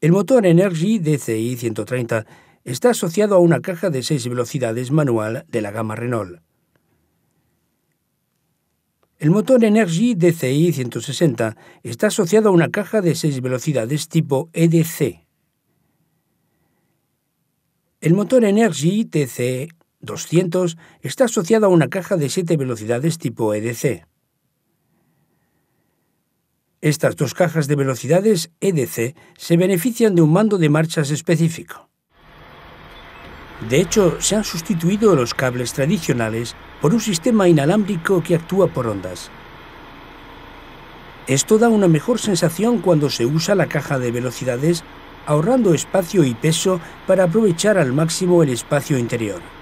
El motor Energy DCI 130 está asociado a una caja de seis velocidades manual de la gama Renault. El motor Energy DCI 160 está asociado a una caja de seis velocidades tipo EDC. El motor Energy TC 200 está asociado a una caja de siete velocidades tipo EDC. Estas dos cajas de velocidades EDC se benefician de un mando de marchas específico. De hecho, se han sustituido los cables tradicionales por un sistema inalámbrico que actúa por ondas. Esto da una mejor sensación cuando se usa la caja de velocidades, ahorrando espacio y peso para aprovechar al máximo el espacio interior.